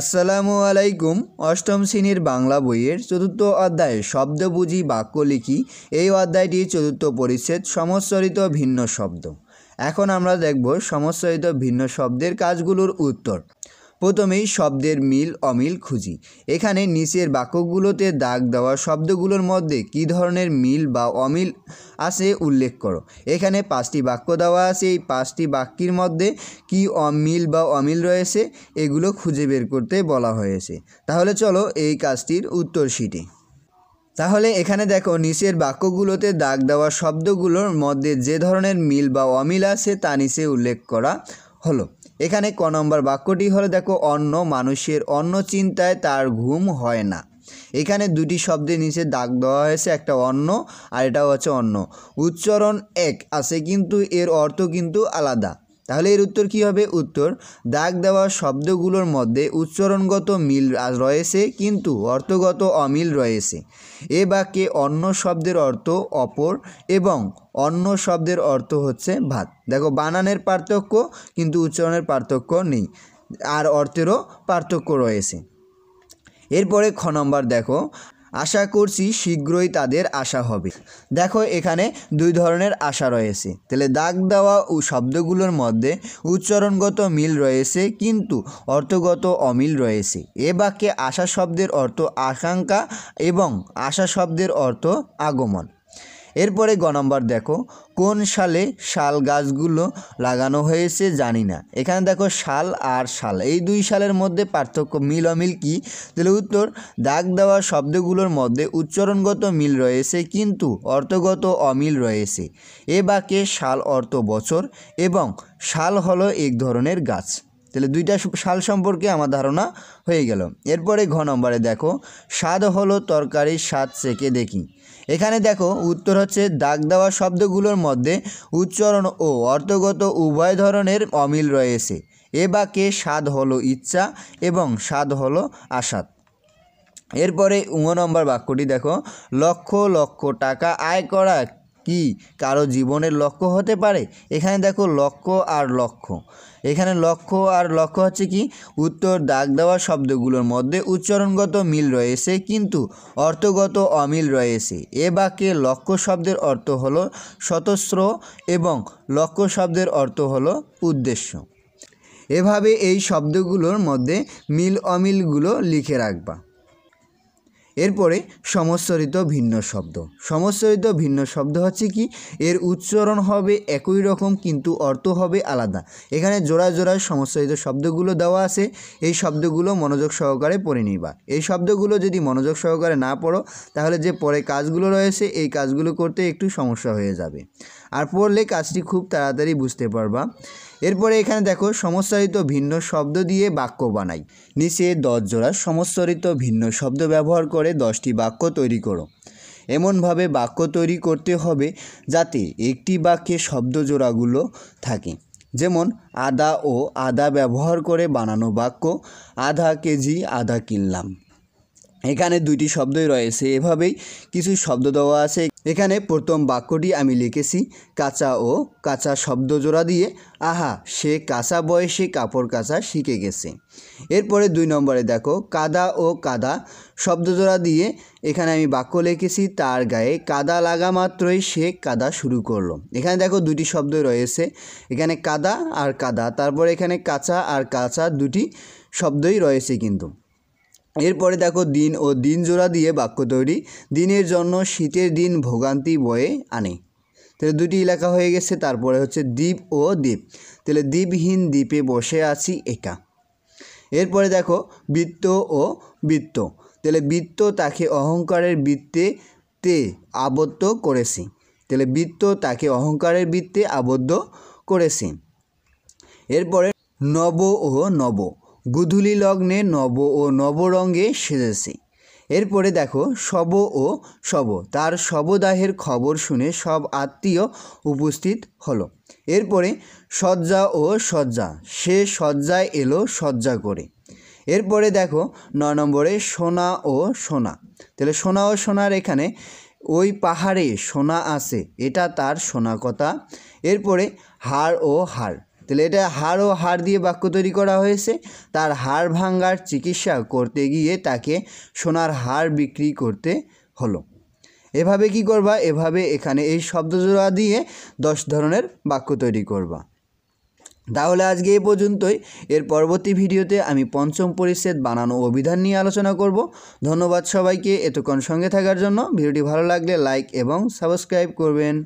আসসালামু আলাইকুম অষ্টম শ্রেণীর বাংলা বইয়ের চতুর্থ অধ্যায় শব্দ বুঝি বাক্য লিখি এই অধ্যায়টি চতুর্থ পরিচ্ছেদ সমস্বরিত ভিন্ন শব্দ এখন আমরা দেখব সমস্বরিত ভিন্ন শব্দের কাজগুলোর উত্তর প্রথমেই শব্দের মিল অমিল খুঁজি এখানে নিচের বাক্যগুলোতে দাগ দেওয়া শব্দগুলোর মধ্যে কি ধরনের মিল বা অমিল আছে উল্লেখ করো এখানে পাঁচটি বাক্য দেওয়া আছে এই পাঁচটি বাক্যের মধ্যে কি অমিল বা অমিল রয়েছে এগুলো খুঁজে বের করতে বলা হয়েছে তাহলে চলো এই কাজটির উত্তর শিটি তাহলে এখানে দেখো নিচের বাক্যগুলোতে দাগ দেওয়া শব্দগুলোর মধ্যে যে ধরনের মিল বা অমিল আছে তা নিচে উল্লেখ করা হলো এখানে ক নম্বর বাক্যটি হলো দেখো অন্য মানুষের অন্য চিন্তায় তার ঘুম হয় না এখানে দুটি শব্দের নিচে দাগ দেওয়া হয়েছে একটা অন্য আর এটা হচ্ছে অন্য উচ্চারণ এক আছে কিন্তু এর অর্থ কিন্তু আলাদা তাহলে এর উত্তর কি হবে উত্তর দাগ দেওয়া শব্দগুলোর মধ্যে উচ্চারণগত মিল রয়েছে কিন্তু অর্থগত অমিল রয়েছে এ বাক্যে অন্য শব্দের অর্থ অপর এবং অন্য শব্দের অর্থ হচ্ছে ভাত দেখো বানানের পার্থক্য কিন্তু উচ্চারণের পার্থক্য নেই আর অর্থেরও পার্থক্য রয়েছে এরপরে খ নম্বর দেখো আশা করছি শীঘ্রই তাদের আশা হবে দেখো এখানে দুই ধরনের আশা রয়েছে তাহলে দাগ দেওয়া ও শব্দগুলোর মধ্যে উচ্চারণগত মিল রয়েছে কিন্তু অর্থগত অমিল রয়েছে এ বাক্যে আশা শব্দের অর্থ আকাঙ্ক্ষা এবং আশা শব্দের অর্থ আগমন এরপরে গ নম্বর দেখো কোন সালে শাল গাছগুলো লাগানো হয়েছে জানি না এখানে দেখো শাল আর শাল এই দুই সালের মধ্যে পার্থক্য মিল অমিল কি তাহলে উত্তর দাগ দেওয়া শব্দগুলোর মধ্যে উচ্চারণগত মিল রয়েছে কিন্তু অর্থগত অমিল রয়েছে এ বাক্যে শাল অর্থ বছর এবং শাল হলো এক ধরনের গাছ তাহলে দুইটা সাল সম্পর্কে আমার ধারণা হয়ে গেল এরপরে ঘ নম্বরে দেখো স্বাদ হলো তরকারির স্বাদ সেকে দেখি এখানে দেখো উত্তর হচ্ছে দাগ দেওয়া শব্দগুলোর মধ্যে উচ্চারণ ও অর্থগত উভয় ধরনের অমিল রয়েছে এ বাকে স্বাদ হলো ইচ্ছা এবং স্বাদ হলো আসাদ এরপরে উম নম্বর বাক্যটি দেখো লক্ষ লক্ষ টাকা আয় করা কি কারো জীবনের লক্ষ্য হতে পারে এখানে দেখো লক্ষ্য আর লক্ষ্য এখানে লক্ষ্য আর লক্ষ্য হচ্ছে কি উত্তর দাগ দেওয়া শব্দগুলোর মধ্যে উচ্চারণগত মিল রয়েছে কিন্তু অর্থগত অমিল রয়েছে এ বাক্যে লক্ষ্য শব্দের অর্থ হলো সতস্র এবং লক্ষ্য শব্দের অর্থ হলো উদ্দেশ্য এভাবে এই শব্দগুলোর মধ্যে মিল অমিলগুলো লিখে রাখবা এরপরে সমস্বরিত ভিন্ন শব্দ সমস্বরিত ভিন্ন শব্দ হচ্ছে কি এর উচ্চারণ হবে একই রকম কিন্তু অর্থ হবে আলাদা এখানে জোড়া জোড়ায় সমস্বরিত শব্দগুলো দেওয়া আছে এই শব্দগুলো মনোযোগ সহকারে পড়ে নিবা এই শব্দগুলো যদি মনোযোগ সহকারে না পড়ো তাহলে যে পরে কাজগুলো রয়েছে এই কাজগুলো করতে একটু সমস্যা হয়ে যাবে আর পড়লে কাজটি খুব তাড়াতাড়ি বুঝতে পারবা এরপরে এখানে দেখো সমস্যারিত ভিন্ন শব্দ দিয়ে বাক্য বানাই নিচে দশ জোড়া সমস্যারিত ভিন্ন শব্দ ব্যবহার করে দশটি বাক্য তৈরি করো এমনভাবে বাক্য তৈরি করতে হবে যাতে একটি বাক্যে শব্দজোড়াগুলো থাকে যেমন আদা ও আদা ব্যবহার করে বানানো বাক্য আধা কেজি আদা কিনলাম এখানে দুইটি শব্দই রয়েছে এভাবেই কিছু শব্দ দেওয়া আছে এখানে প্রথম বাক্যটি আমি লিখেছি কাঁচা ও কাঁচা শব্দ জোড়া দিয়ে আহা সে কাঁচা বয়সে কাপড় কাঁচা শিখে গেছে এরপরে দুই নম্বরে দেখো কাদা ও কাদা শব্দ জোড়া দিয়ে এখানে আমি বাক্য লিখেছি তার গায়ে কাদা লাগা মাত্রই সে কাদা শুরু করলো এখানে দেখো দুটি শব্দ রয়েছে এখানে কাদা আর কাদা তারপর এখানে কাঁচা আর কাঁচা দুটি শব্দই রয়েছে কিন্তু এরপরে দেখো দিন ও দিন জোড়া দিয়ে বাক্য তৈরি দিনের জন্য শীতের দিন ভোগান্তি বয়ে আনে তাহলে দুটি এলাকা হয়ে গেছে তারপরে হচ্ছে দ্বীপ ও দ্বীপ তাহলে দ্বীপহীন দ্বীপে বসে আছি একা এরপরে দেখো বৃত্ত ও বৃত্ত তাহলে বৃত্ত তাকে অহংকারের বৃত্তে তে আবদ্ধ করেছি তাহলে বৃত্ত তাকে অহংকারের বৃত্তে আবদ্ধ করেছি এরপরে নব ও নব গুধুলি লগ্নে নব ও নবরঙ্গে সেজেছে এরপরে দেখো শব ও শব তার শবদাহের খবর শুনে সব আত্মীয় উপস্থিত হলো এরপরে সজ্জা ও সজ্জা সে সজ্জায় এলো সজ্জা করে এরপরে দেখো ন নম্বরে সোনা ও সোনা তাহলে সোনা ও সোনার এখানে ওই পাহাড়ে সোনা আছে এটা তার সোনা কথা এরপরে হাড় ও হাড় তাহলে এটা হাড় ও হাড় দিয়ে বাক্য তৈরি করা হয়েছে তার হাড় ভাঙ্গার চিকিৎসা করতে গিয়ে তাকে সোনার হাড় বিক্রি করতে হলো এভাবে কি করবা এভাবে এখানে এই শব্দজোড়া দিয়ে দশ ধরনের বাক্য তৈরি করবা তাহলে আজকে এ পর্যন্তই এর পরবর্তী ভিডিওতে আমি পঞ্চম পরিচ্ছেদ বানানো অভিধান নিয়ে আলোচনা করব ধন্যবাদ সবাইকে এতক্ষণ সঙ্গে থাকার জন্য ভিডিওটি ভালো লাগলে লাইক এবং সাবস্ক্রাইব করবেন